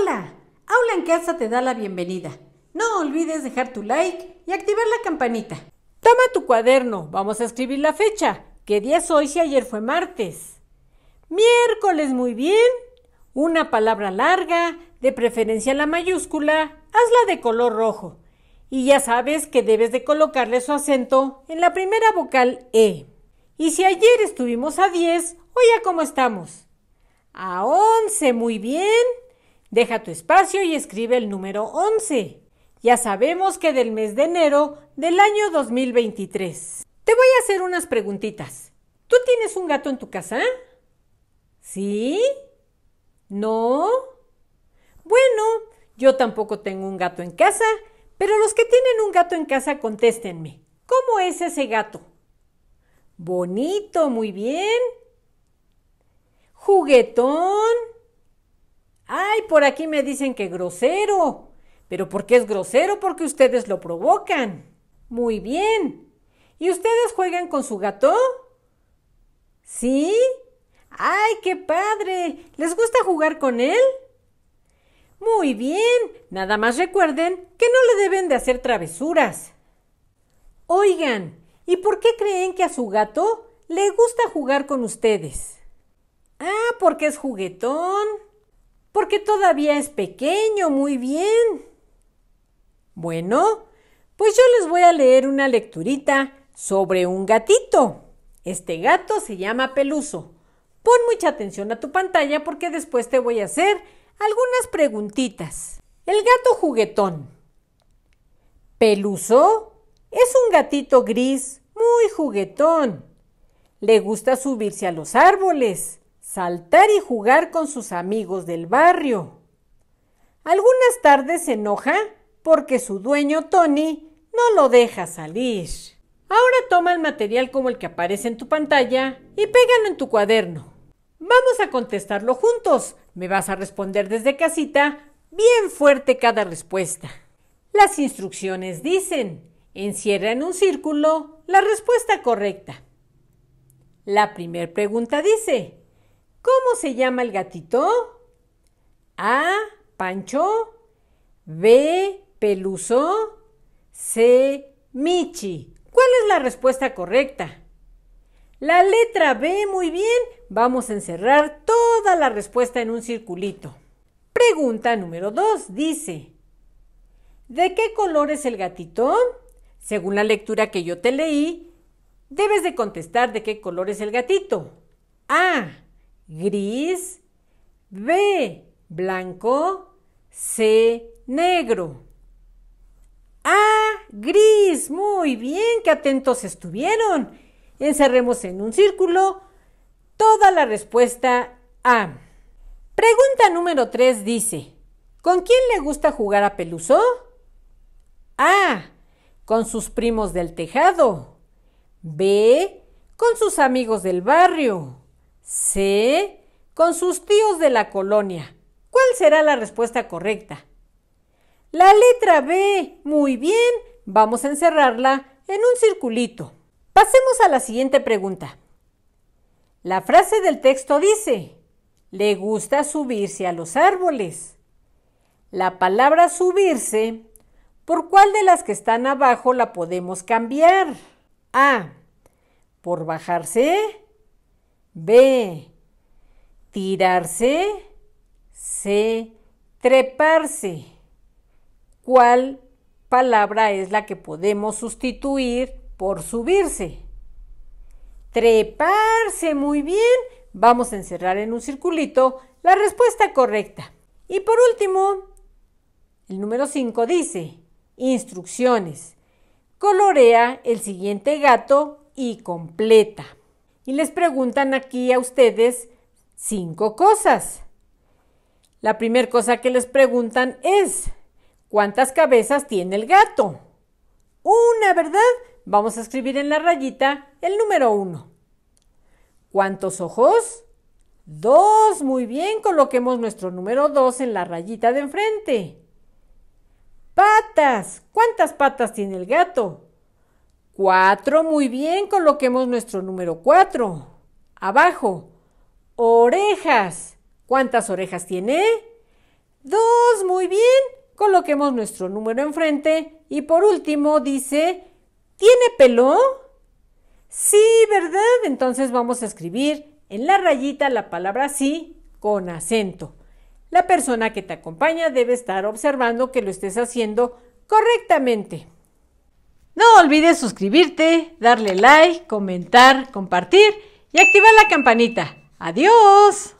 Hola, Aula en Casa te da la bienvenida. No olvides dejar tu like y activar la campanita. Toma tu cuaderno, vamos a escribir la fecha. ¿Qué día es hoy si ayer fue martes? Miércoles, muy bien. Una palabra larga, de preferencia la mayúscula, hazla de color rojo. Y ya sabes que debes de colocarle su acento en la primera vocal E. Y si ayer estuvimos a 10, hoy a cómo estamos. A 11, muy bien. Deja tu espacio y escribe el número 11. Ya sabemos que del mes de enero del año 2023. Te voy a hacer unas preguntitas. ¿Tú tienes un gato en tu casa? ¿Sí? ¿No? Bueno, yo tampoco tengo un gato en casa, pero los que tienen un gato en casa contéstenme. ¿Cómo es ese gato? Bonito, muy bien. Juguetón. Ay, por aquí me dicen que grosero. ¿Pero por qué es grosero? Porque ustedes lo provocan. Muy bien. ¿Y ustedes juegan con su gato? ¿Sí? ¡Ay, qué padre! ¿Les gusta jugar con él? Muy bien. Nada más recuerden que no le deben de hacer travesuras. Oigan, ¿y por qué creen que a su gato le gusta jugar con ustedes? Ah, porque es juguetón porque todavía es pequeño, muy bien. Bueno, pues yo les voy a leer una lecturita sobre un gatito. Este gato se llama Peluso. Pon mucha atención a tu pantalla porque después te voy a hacer algunas preguntitas. El gato juguetón. Peluso es un gatito gris muy juguetón. Le gusta subirse a los árboles saltar y jugar con sus amigos del barrio. Algunas tardes se enoja porque su dueño Tony no lo deja salir. Ahora toma el material como el que aparece en tu pantalla y pégalo en tu cuaderno. Vamos a contestarlo juntos. Me vas a responder desde casita bien fuerte cada respuesta. Las instrucciones dicen, encierra en un círculo la respuesta correcta. La primera pregunta dice, ¿Cómo se llama el gatito? A. Pancho. B. Peluso. C. Michi. ¿Cuál es la respuesta correcta? La letra B, muy bien. Vamos a encerrar toda la respuesta en un circulito. Pregunta número 2. Dice, ¿de qué color es el gatito? Según la lectura que yo te leí, debes de contestar de qué color es el gatito. A gris, B, blanco, C, negro. A, gris. Muy bien, qué atentos estuvieron. Encerremos en un círculo toda la respuesta A. Pregunta número 3 dice, ¿con quién le gusta jugar a Peluso? A, con sus primos del tejado. B, con sus amigos del barrio. C. con sus tíos de la colonia. ¿Cuál será la respuesta correcta? La letra B. Muy bien, vamos a encerrarla en un circulito. Pasemos a la siguiente pregunta. La frase del texto dice, le gusta subirse a los árboles. La palabra subirse, ¿por cuál de las que están abajo la podemos cambiar? A. Por bajarse B. Tirarse. C. Treparse. ¿Cuál palabra es la que podemos sustituir por subirse? Treparse. Muy bien. Vamos a encerrar en un circulito la respuesta correcta. Y por último, el número 5 dice, instrucciones. Colorea el siguiente gato y completa y les preguntan aquí a ustedes cinco cosas. La primera cosa que les preguntan es, ¿cuántas cabezas tiene el gato? Una, ¿verdad? Vamos a escribir en la rayita el número uno. ¿Cuántos ojos? Dos. Muy bien, coloquemos nuestro número dos en la rayita de enfrente. Patas. ¿Cuántas patas tiene el gato? 4, muy bien, coloquemos nuestro número 4. Abajo, orejas. ¿Cuántas orejas tiene? Dos, muy bien. Coloquemos nuestro número enfrente. Y por último dice, ¿tiene pelo? Sí, ¿verdad? Entonces vamos a escribir en la rayita la palabra sí con acento. La persona que te acompaña debe estar observando que lo estés haciendo correctamente. No olvides suscribirte, darle like, comentar, compartir y activar la campanita. ¡Adiós!